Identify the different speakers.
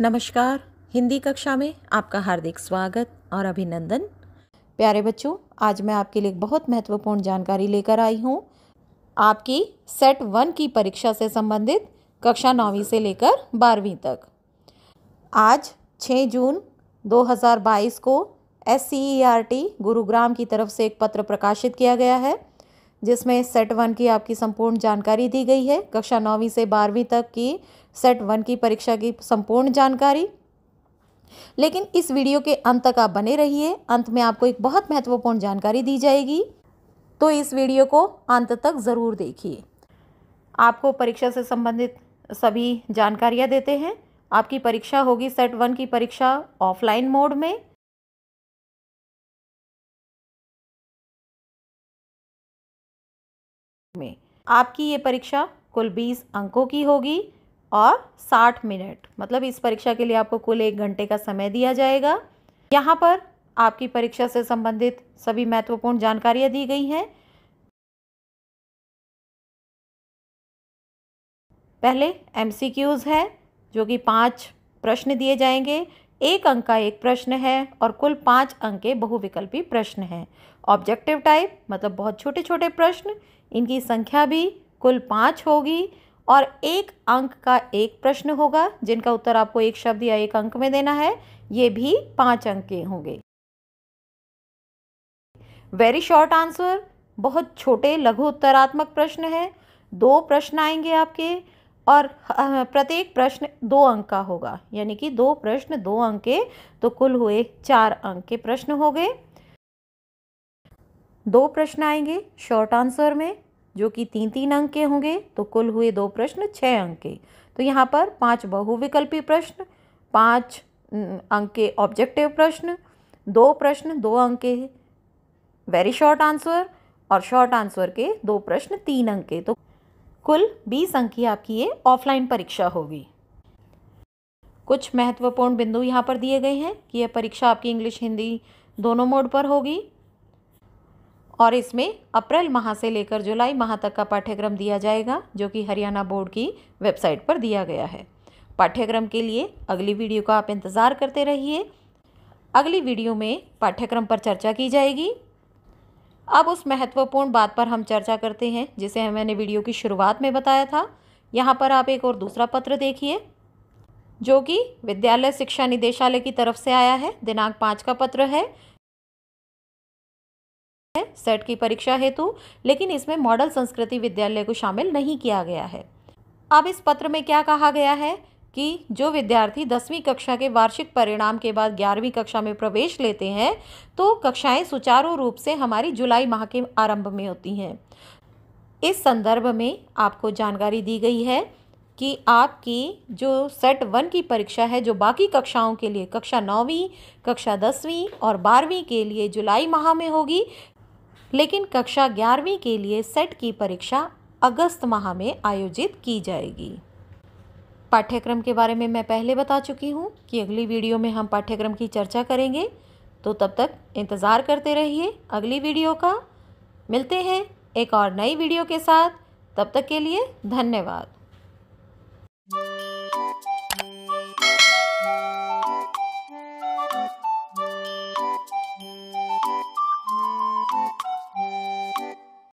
Speaker 1: नमस्कार हिंदी कक्षा में आपका हार्दिक स्वागत और अभिनंदन प्यारे बच्चों आज मैं आपके लिए बहुत महत्वपूर्ण जानकारी लेकर आई हूँ आपकी सेट वन की परीक्षा से संबंधित कक्षा नौवीं से लेकर बारहवीं तक आज 6 जून 2022 को S C E R T Gurugram की तरफ से एक पत्र प्रकाशित किया गया है जिसमें सेट वन की आपकी संपूर्ण जानकारी दी गई है कक्षा नौवीं से बारहवीं तक की सेट वन की परीक्षा की संपूर्ण जानकारी लेकिन इस वीडियो के अंत तक आप बने रहिए अंत में आपको एक बहुत महत्वपूर्ण जानकारी दी जाएगी तो इस वीडियो को अंत तक ज़रूर देखिए आपको परीक्षा से संबंधित सभी जानकारियाँ देते हैं आपकी परीक्षा होगी सेट वन की परीक्षा ऑफलाइन मोड में में आपकी ये परीक्षा कुल बीस अंकों की होगी और 60 मिनट मतलब इस परीक्षा के लिए आपको कुल एक घंटे का समय दिया जाएगा यहाँ पर आपकी परीक्षा से संबंधित सभी महत्वपूर्ण जानकारियाँ दी गई हैं पहले एम है जो कि पाँच प्रश्न दिए जाएंगे एक अंक का एक प्रश्न है और कुल पाँच अंक के बहुविकल्पी प्रश्न हैं ऑब्जेक्टिव टाइप मतलब बहुत छोटे छोटे प्रश्न इनकी संख्या भी कुल पाँच होगी और एक अंक का एक प्रश्न होगा जिनका उत्तर आपको एक शब्द या एक अंक में देना है ये भी पांच अंक के होंगे वेरी शॉर्ट आंसर बहुत छोटे लघु उत्तरात्मक प्रश्न है दो प्रश्न आएंगे आपके और प्रत्येक प्रश्न दो अंक का होगा यानी कि दो प्रश्न दो अंक के तो कुल हुए चार अंक के प्रश्न हो गए दो प्रश्न आएंगे शॉर्ट आंसर में जो कि तीन तीन अंक के होंगे तो कुल हुए दो प्रश्न छः अंक के तो यहाँ पर पांच बहुविकल्पी प्रश्न पांच अंक के ऑब्जेक्टिव प्रश्न दो प्रश्न दो अंक के वेरी शॉर्ट आंसर और शॉर्ट आंसर के दो प्रश्न तीन अंक के तो कुल बीस अंक की आपकी ये ऑफलाइन परीक्षा होगी कुछ महत्वपूर्ण बिंदु यहाँ पर दिए गए हैं कि यह परीक्षा आपकी इंग्लिश हिंदी दोनों मोड पर होगी और इसमें अप्रैल माह से लेकर जुलाई माह तक का पाठ्यक्रम दिया जाएगा जो कि हरियाणा बोर्ड की वेबसाइट पर दिया गया है पाठ्यक्रम के लिए अगली वीडियो का आप इंतज़ार करते रहिए अगली वीडियो में पाठ्यक्रम पर चर्चा की जाएगी अब उस महत्वपूर्ण बात पर हम चर्चा करते हैं जिसे मैंने वीडियो की शुरुआत में बताया था यहाँ पर आप एक और दूसरा पत्र देखिए जो कि विद्यालय शिक्षा निदेशालय की तरफ से आया है दिनांक पाँच का पत्र है सेट की परीक्षा हेतु लेकिन इसमें मॉडल संस्कृति विद्यालय को शामिल नहीं किया गया है अब इस पत्र में क्या कहा गया है कि जो विद्यार्थी दसवीं कक्षा के वार्षिक परिणाम के बाद ग्यारहवीं कक्षा में प्रवेश लेते हैं तो कक्षाएं सुचारू रूप से हमारी जुलाई माह के आरंभ में होती हैं इस संदर्भ में आपको जानकारी दी गई है कि आपकी जो सेट वन की परीक्षा है जो बाकी कक्षाओं के लिए कक्षा नौवीं कक्षा दसवीं और बारहवीं के लिए जुलाई माह में होगी लेकिन कक्षा ग्यारहवीं के लिए सेट की परीक्षा अगस्त माह में आयोजित की जाएगी पाठ्यक्रम के बारे में मैं पहले बता चुकी हूँ कि अगली वीडियो में हम पाठ्यक्रम की चर्चा करेंगे तो तब तक इंतज़ार करते रहिए अगली वीडियो का मिलते हैं एक और नई वीडियो के साथ तब तक के लिए धन्यवाद